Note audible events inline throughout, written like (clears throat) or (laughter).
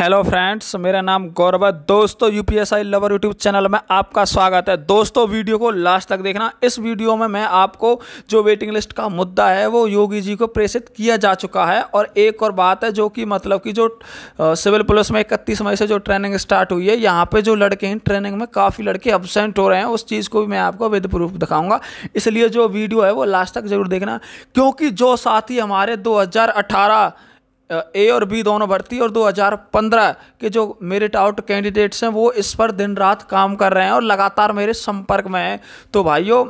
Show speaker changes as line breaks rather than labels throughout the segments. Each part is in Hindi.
हेलो फ्रेंड्स मेरा नाम गौरव है दोस्तों U P S I lover YouTube channel में आपका स्वागत है दोस्तों वीडियो को लास्ट तक देखना इस वीडियो में मैं आपको जो वेटिंग लिस्ट का मुद्दा है वो योगी जी को प्रेषित किया जा चुका है और एक और बात है जो कि मतलब कि जो सिविल पुलिस में इकतीस मई से जो ट्रेनिंग स्टार्ट हुई है यहाँ पर जो लड़के हैं ट्रेनिंग में काफ़ी लड़के एबसेंट हो रहे हैं उस चीज़ को भी मैं आपको विध प्रूफ दिखाऊँगा इसलिए जो वीडियो है वो लास्ट तक जरूर देखना क्योंकि जो साथी हमारे दो ए और बी दोनों भर्ती और 2015 के जो मेरिट आउट कैंडिडेट्स हैं वो इस पर दिन रात काम कर रहे हैं और लगातार मेरे संपर्क में हैं तो भाइयों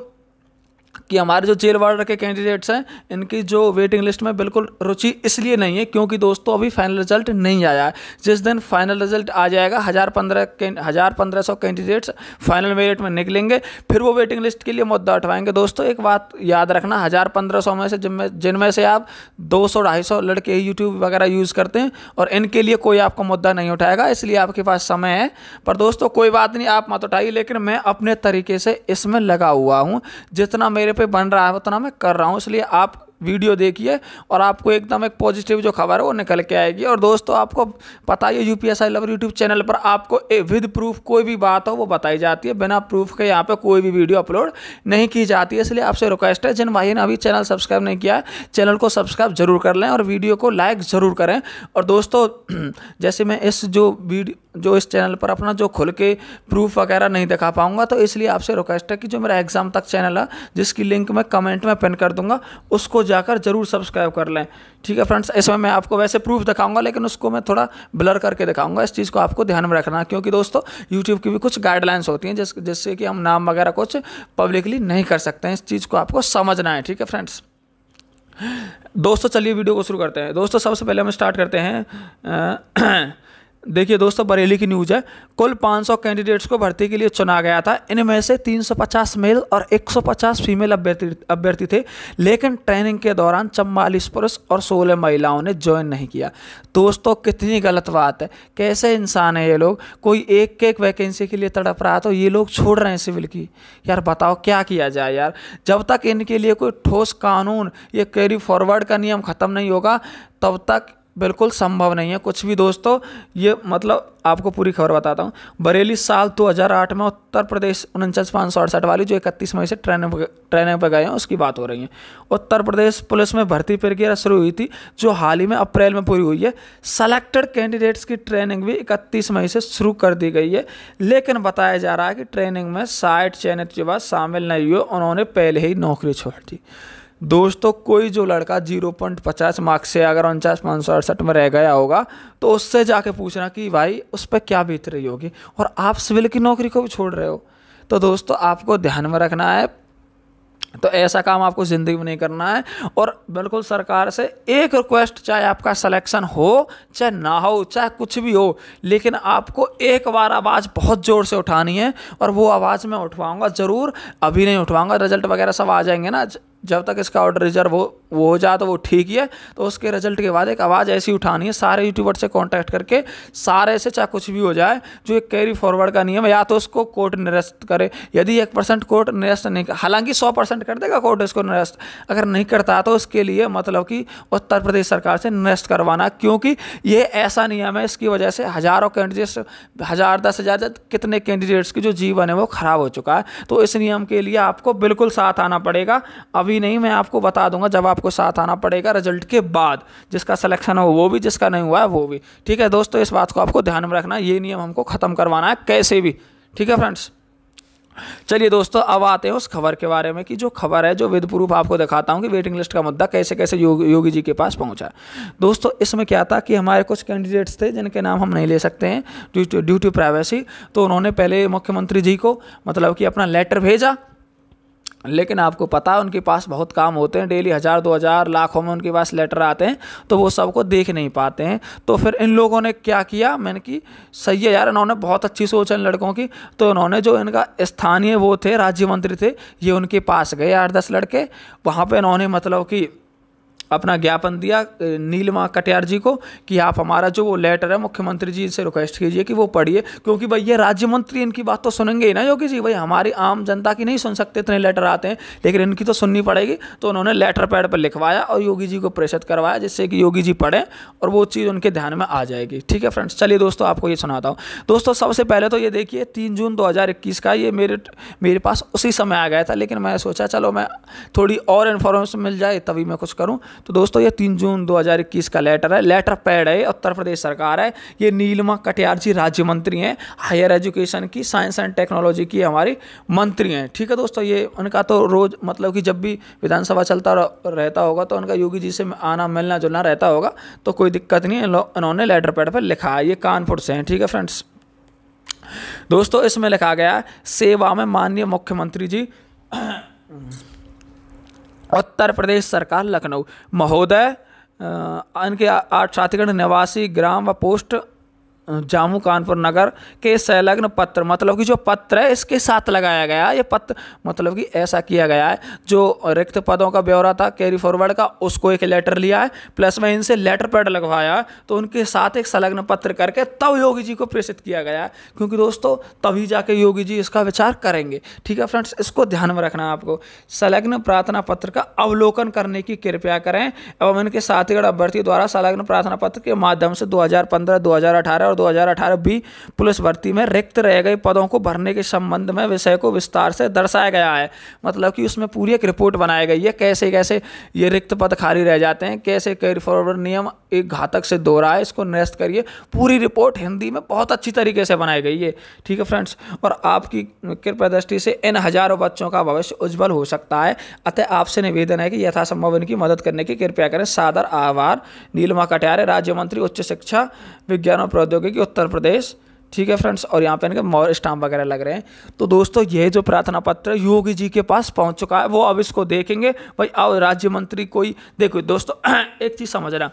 कि हमारे जो जेल वार्डर के कैंडिडेट्स हैं इनकी जो वेटिंग लिस्ट में बिल्कुल रुचि इसलिए नहीं है क्योंकि दोस्तों अभी फाइनल रिजल्ट नहीं आया है जिस दिन फाइनल रिजल्ट आ जाएगा हज़ार पंद्रह हज़ार पंद्रह सौ कैंडिडेट्स फाइनल मेरिट में निकलेंगे फिर वो वेटिंग लिस्ट के लिए मुद्दा उठवाएंगे दोस्तों एक बात याद रखना हज़ार पंद्रह सौ में से जिनमें जिनमें से आप दो सौ ढाई सौ लड़के यूट्यूब वगैरह यूज़ करते हैं और इनके लिए कोई आपका मुद्दा नहीं उठाएगा इसलिए आपके पास समय है पर दोस्तों कोई बात नहीं आप मत उठाइए लेकिन मैं अपने तरीके से इसमें लगा हुआ हूँ जितना मेरे पे बन रहा है उतना तो मैं कर रहा हूँ इसलिए आप वीडियो देखिए और आपको एकदम एक पॉजिटिव जो खबर है वो निकल के आएगी और दोस्तों आपको पता ही U P S I lover YouTube channel पर आपको ए विद प्रूफ कोई भी बात हो वो बताई जाती है बिना प्रूफ के यहाँ पे कोई भी वीडियो अपलोड नहीं की जाती है इसलिए आपसे रिक्वेस्ट है जिन भाई ने अभी चैनल सब्सक्राइब नहीं किया है चैनल को सब्सक्राइब जरूर कर लें और वीडियो को लाइक ज़रूर करें और दोस्तों (clears throat) जैसे मैं इस जो वीडियो जो इस चैनल पर अपना जो खुल के प्रूफ वगैरह नहीं दिखा पाऊंगा तो इसलिए आपसे रिक्वेस्ट है कि जो मेरा एग्ज़ाम तक चैनल है जिसकी लिंक मैं कमेंट में पिन कर दूंगा उसको जाकर ज़रूर सब्सक्राइब कर लें ठीक है फ्रेंड्स इसमें मैं आपको वैसे प्रूफ दिखाऊंगा लेकिन उसको मैं थोड़ा ब्लर करके दिखाऊंगा इस चीज़ को आपको ध्यान में रखना क्योंकि दोस्तों यूट्यूब की भी कुछ गाइडलाइंस होती हैं जिस जिससे कि हम नाम वगैरह कुछ पब्लिकली नहीं कर सकते हैं इस चीज़ को आपको समझना है ठीक है फ्रेंड्स दोस्तों चलिए वीडियो को शुरू करते हैं दोस्तों सबसे पहले हम स्टार्ट करते हैं देखिए दोस्तों बरेली की न्यूज़ है कुल 500 कैंडिडेट्स को भर्ती के लिए चुना गया था इनमें से 350 मेल और 150 फीमेल अभ्यर्थी अभ्यर्थी थे लेकिन ट्रेनिंग के दौरान चम्बालीस पुरुष और 16 महिलाओं ने ज्वाइन नहीं किया दोस्तों कितनी गलत बात है कैसे इंसान है ये लोग कोई एक एक वैकेंसी के लिए तड़प रहा तो ये लोग छोड़ रहे हैं सिविल की यार बताओ क्या किया जाए यार जब तक इनके लिए कोई ठोस कानून या कैरी फॉरवर्ड का नियम ख़त्म नहीं होगा तब तक बिल्कुल संभव नहीं है कुछ भी दोस्तों ये मतलब आपको पूरी खबर बताता हूँ बरेली साल 2008 में उत्तर प्रदेश उनचास पाँच सौ अड़सठ वाली जो इकतीस मई से ट्रेन ट्रेनिंग पर गए हैं उसकी बात हो रही है उत्तर प्रदेश पुलिस में भर्ती प्रक्रिया शुरू हुई थी जो हाल ही में अप्रैल में पूरी हुई है सेलेक्टेड कैंडिडेट्स की ट्रेनिंग भी इकतीस मई से शुरू कर दी गई है लेकिन बताया जा रहा है कि ट्रेनिंग में साइट चयनित युवा शामिल नहीं हुए उन्होंने पहले ही नौकरी छोड़ दी दोस्तों तो कोई जो लड़का जीरो पॉइंट पचास मार्क्स से अगर उनचास पाँच सौ अड़सठ में रह गया होगा तो उससे जाके पूछना कि भाई उस पर क्या बीत रही होगी और आप सिविल की नौकरी को भी छोड़ रहे हो तो दोस्तों आपको ध्यान में रखना है तो ऐसा काम आपको ज़िंदगी में नहीं करना है और बिल्कुल सरकार से एक रिक्वेस्ट चाहे आपका सिलेक्शन हो चाहे ना हो चाहे कुछ भी हो लेकिन आपको एक बार आवाज़ बहुत ज़ोर से उठानी है और वो आवाज़ मैं उठवाऊँगा ज़रूर अभी नहीं उठवाऊँगा रिजल्ट वगैरह सब आ जाएंगे ना जब तक इसका ऑर्डर रिजर्व हो वो हो जाए तो वो ठीक ही है तो उसके रिजल्ट के बाद एक आवाज़ ऐसी उठानी है सारे यूट्यूबर से कांटेक्ट करके सारे से चाहे कुछ भी हो जाए जो एक कैरी फॉरवर्ड का नियम है या तो उसको कोर्ट निरस्त करे यदि एक परसेंट कोर्ट निरस्त नहीं कर हालांकि सौ परसेंट कर देगा कोर्ट इसको निरस्त अगर नहीं करता तो उसके लिए मतलब कि उत्तर प्रदेश सरकार से निरस्त करवाना क्योंकि ये ऐसा नियम है इसकी वजह से हज़ारों कैंडिडेट्स हज़ार दस हज़ार कितने कैंडिडेट्स की जो जीवन है वो खराब हो चुका है तो इस नियम के लिए आपको बिल्कुल साथ आना पड़ेगा अब अभी नहीं मैं आपको बता दूंगा जब आपको साथ आना पड़ेगा रिजल्ट के बाद जिसका सिलेक्शन हो वो भी जिसका नहीं हुआ है वो भी ठीक है दोस्तों इस बात को आपको ध्यान में रखना ये नियम हमको ख़त्म करवाना है कैसे भी ठीक है फ्रेंड्स चलिए दोस्तों अब आते हैं उस खबर के बारे में कि जो खबर है जो विद प्रूफ आपको दिखाता हूँ कि वेटिंग लिस्ट का मुद्दा कैसे कैसे योग, योगी जी के पास पहुँचा दोस्तों इसमें क्या था कि हमारे कुछ कैंडिडेट्स थे जिनके नाम हम नहीं ले सकते हैं ड्यू टू प्राइवेसी तो उन्होंने पहले मुख्यमंत्री जी को मतलब कि अपना लेटर भेजा लेकिन आपको पता है उनके पास बहुत काम होते हैं डेली हज़ार दो हज़ार लाखों में उनके पास लेटर आते हैं तो वो सबको देख नहीं पाते हैं तो फिर इन लोगों ने क्या किया मैंने कि सही है यार इन्होंने बहुत अच्छी सोच है इन लड़कों की तो इन्होंने जो इनका स्थानीय वो थे राज्य मंत्री थे ये उनके पास गए आठ दस लड़के वहाँ पर इन्होंने मतलब कि अपना ज्ञापन दिया नीलमा कटियार जी को कि आप हमारा जो वो लेटर है मुख्यमंत्री जी से रिक्वेस्ट कीजिए कि वो पढ़िए क्योंकि भाई ये राज्य मंत्री इनकी बात तो सुनेंगे ही ना योगी जी भाई हमारी आम जनता की नहीं सुन सकते इतने लेटर आते हैं लेकिन इनकी तो सुननी पड़ेगी तो उन्होंने लेटर पैड पर लिखवाया और योगी जी को प्रेषित करवाया जिससे कि योगी जी पढ़ें और वो चीज़ उनके ध्यान में आ जाएगी ठीक है फ्रेंड्स चलिए दोस्तों आपको ये सुनाता हूँ दोस्तों सबसे पहले तो ये देखिए तीन जून दो का ये मेरे मेरे पास उसी समय आ गया था लेकिन मैं सोचा चलो मैं थोड़ी और इन्फॉर्मेशन मिल जाए तभी मैं कुछ करूँ तो दोस्तों ये तीन जून 2021 का लेटर है लेटर पैड है उत्तर प्रदेश सरकार है ये नीलमा कटियार जी राज्य मंत्री हैं हायर एजुकेशन की साइंस एंड टेक्नोलॉजी की हमारी मंत्री हैं ठीक है दोस्तों ये उनका तो रोज़ मतलब कि जब भी विधानसभा चलता रहता होगा तो उनका योगी जी से आना मिलना जुलना रहता होगा तो कोई दिक्कत नहीं इन्होंने लेटर पैड पर लिखा है ये कानपुर से हैं ठीक है फ्रेंड्स दोस्तों इसमें लिखा गया सेवा में माननीय मुख्यमंत्री जी उत्तर प्रदेश सरकार लखनऊ महोदय इनके आठ साथीगण निवासी ग्राम व पोस्ट जामू कानपुर नगर के संलग्न पत्र मतलब कि जो पत्र है इसके साथ लगाया गया ये पत्र मतलब कि ऐसा किया गया है जो रिक्त पदों का ब्यौरा था कैरी फॉरवर्ड का उसको एक लेटर लिया है प्लस में इनसे लेटर पैड लगवाया तो उनके साथ एक संलग्न पत्र करके तब योगी जी को प्रेषित किया गया है क्योंकि दोस्तों तभी जाके योगी जी इसका विचार करेंगे ठीक है फ्रेंड्स इसको ध्यान में रखना आपको संलग्न प्रार्थना पत्र का अवलोकन करने की कृपया करें एवं इनके साथीगढ़ अभ्यर्थी द्वारा संलग्न प्रार्थना पत्र के माध्यम से दो हज़ार और 2018 भी पुलिस भर्ती में रिक्त रह गए पदों को भरने के संबंध में विषय को विस्तार से दर्शाया गया है मतलब कि उसमें पूरी एक रिपोर्ट बनाई गई है कैसे कैसे ये रिक्त पद खाली रह जाते हैं कैसे कैरी फॉरवर्ड नियम एक घातक से दो है इसको निरस्त करिए पूरी रिपोर्ट हिंदी में बहुत अच्छी तरीके से बनाई गई है ठीक है फ्रेंड्स और आपकी कृपा दृष्टि से इन हजारों बच्चों का भविष्य उज्जवल हो सकता है अतः आपसे निवेदन है कि यथासंभव इनकी मदद करने की कृपया करें सादर आभार नीलमा कटियारे राज्य मंत्री उच्च शिक्षा विज्ञान और प्रौद्योगिकी होगी कि उत्तर प्रदेश ठीक है फ्रेंड्स और यहाँ पे इनके मोर स्टाम्प वगैरह लग रहे हैं तो दोस्तों ये जो प्रार्थना पत्र योगी जी के पास पहुँच चुका है वो अब इसको देखेंगे भाई आओ राज्य मंत्री कोई देखो दोस्तों (clears throat) एक चीज़ समझ रहा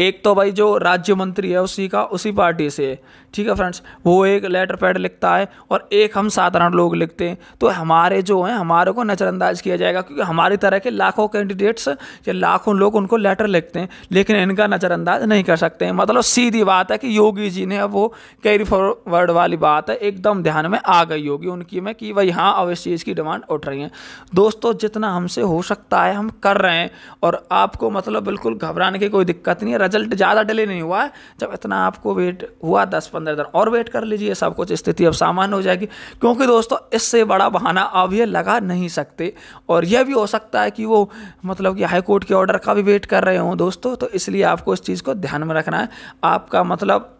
एक तो भाई जो राज्य मंत्री है उसी का उसी पार्टी से ठीक है फ्रेंड्स वो एक लेटर पैड लिखता है और एक हम साधारण लोग लिखते हैं तो हमारे जो हैं हमारे को नज़रअंदाज किया जाएगा क्योंकि हमारी तरह के लाखों कैंडिडेट्स या लाखों लोग उनको लेटर लिखते हैं लेकिन इनका नज़रअंदाज नहीं कर सकते हैं मतलब सीधी बात है कि योगी जी ने अब वो कैरी फॉरवर्ड वाली बात है एकदम ध्यान में आ गई होगी उनकी में कि भाई हाँ अब इस चीज़ की डिमांड उठ रही है दोस्तों जितना हमसे हो सकता है हम कर रहे हैं और आपको मतलब बिल्कुल घबराने की कोई दिक्कत नहीं है रिजल्ट ज़्यादा डिले नहीं हुआ है जब इतना आपको वेट हुआ दस पंद्रह दिन और वेट कर लीजिए सब कुछ स्थिति अब सामान्य हो जाएगी क्योंकि दोस्तों इससे बड़ा बहाना अब ये लगा नहीं सकते और यह भी हो सकता है कि वो मतलब कि हाईकोर्ट के ऑर्डर का भी वेट कर रहे हों दोस्तों तो इसलिए आपको इस चीज़ को ध्यान में रखना है आपका मतलब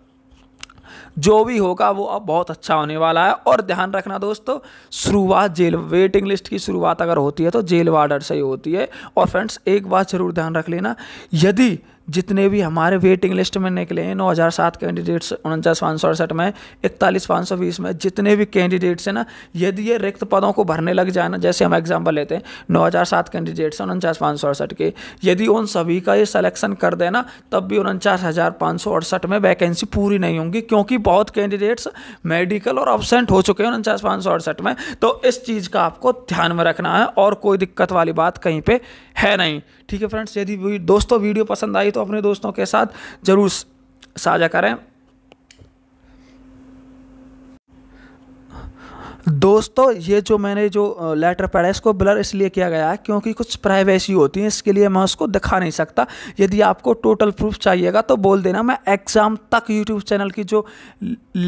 जो भी होगा वो अब बहुत अच्छा होने वाला है और ध्यान रखना दोस्तों शुरुआत जेल वेटिंग लिस्ट की शुरुआत अगर होती है तो जेल वार्डर से ही होती है और फ्रेंड्स एक बात ज़रूर ध्यान रख लेना यदि जितने भी हमारे वेटिंग लिस्ट में निकले हैं नौ हज़ार सात कैंडिडेट्स उनचास पाँच सौ अड़सठ में इकतालीस पाँच सौ बीस में जितने भी कैंडिडेट्स हैं ना यदि ये रिक्त पदों को भरने लग जाए ना जैसे हम एग्जाम्पल लेते हैं नौ हज़ार सात कैंडिडेट्स हैं उनचास पाँच सौ अड़सठ के यदि उन सभी का ये सलेक्शन कर देना तब भी उनचास हज़ार पाँच सौ अड़सठ में वैकेंसी पूरी नहीं होंगी क्योंकि बहुत कैंडिडेट्स मेडिकल और अबसेंट हो चुके हैं उनचास पाँच सौ अड़सठ में तो इस चीज़ का आपको ध्यान में रखना है और कोई दिक्कत वाली बात कहीं पर है नहीं ठीक है फ्रेंड्स यदि दोस्तों वीडियो पसंद आई तो अपने दोस्तों के साथ ज़रूर साझा करें दोस्तों ये जो मैंने जो लेटर पढ़ा है इसको ब्लर इसलिए किया गया है क्योंकि कुछ प्राइवेसी होती है इसके लिए मैं उसको दिखा नहीं सकता यदि आपको टोटल प्रूफ चाहिएगा तो बोल देना मैं एग्ज़ाम तक यूट्यूब चैनल की जो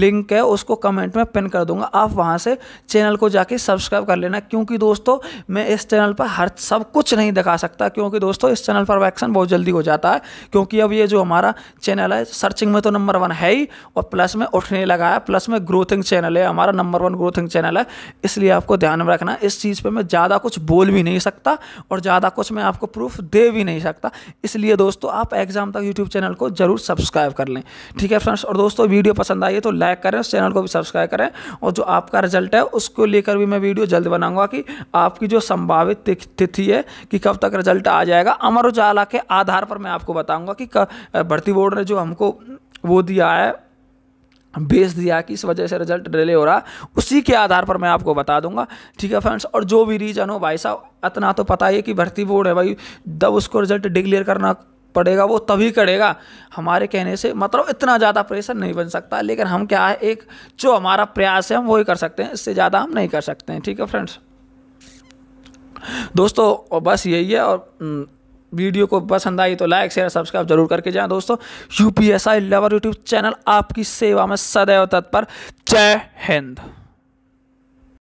लिंक है उसको कमेंट में पिन कर दूंगा आप वहाँ से चैनल को जाके सब्सक्राइब कर लेना क्योंकि दोस्तों मैं इस चैनल पर हर सब कुछ नहीं दिखा सकता क्योंकि दोस्तों इस चैनल पर वैक्सन बहुत जल्दी हो जाता है क्योंकि अब ये जो हमारा चैनल है सर्चिंग में तो नंबर वन है ही और प्लस में उठने लगा है प्लस में ग्रोथिंग चैनल है हमारा नंबर वन ग्रोथिंग चैनल है इसलिए आपको ध्यान में रखना इस चीज़ पे मैं ज़्यादा कुछ बोल भी नहीं सकता और ज़्यादा कुछ मैं आपको प्रूफ दे भी नहीं सकता इसलिए दोस्तों आप एग्ज़ाम तक यूट्यूब चैनल को ज़रूर सब्सक्राइब कर लें ठीक है फ्रेंड्स और दोस्तों वीडियो पसंद आई है तो लाइक करें उस चैनल को भी सब्सक्राइब करें और जो आपका रिजल्ट है उसको लेकर भी मैं वीडियो जल्द बनाऊंगा कि आपकी जो संभावित तिथि है कि कब तक रिजल्ट आ जाएगा अमर उजाला के आधार पर मैं आपको बताऊँगा कि भर्ती बोर्ड ने जो हमको वो दिया है बेस दिया कि इस वजह से रिजल्ट डिले हो रहा उसी के आधार पर मैं आपको बता दूंगा ठीक है फ्रेंड्स और जो भी रीजन हो भाई साहब इतना तो पता ही कि भर्ती बोर्ड है भाई जब उसको रिजल्ट डिक्लेयर करना पड़ेगा वो तभी करेगा हमारे कहने से मतलब इतना ज़्यादा प्रेशर नहीं बन सकता लेकिन हम क्या है एक जो हमारा प्रयास है हम वही कर सकते हैं इससे ज़्यादा हम नहीं कर सकते हैं ठीक है फ्रेंड्स दोस्तों बस यही है और हम्म, वीडियो को पसंद आई तो लाइक शेयर सब्सक्राइब जरूर करके जाएं दोस्तों U P S I lover YouTube channel आपकी सेवा में सदैव तत्पर जय हिंद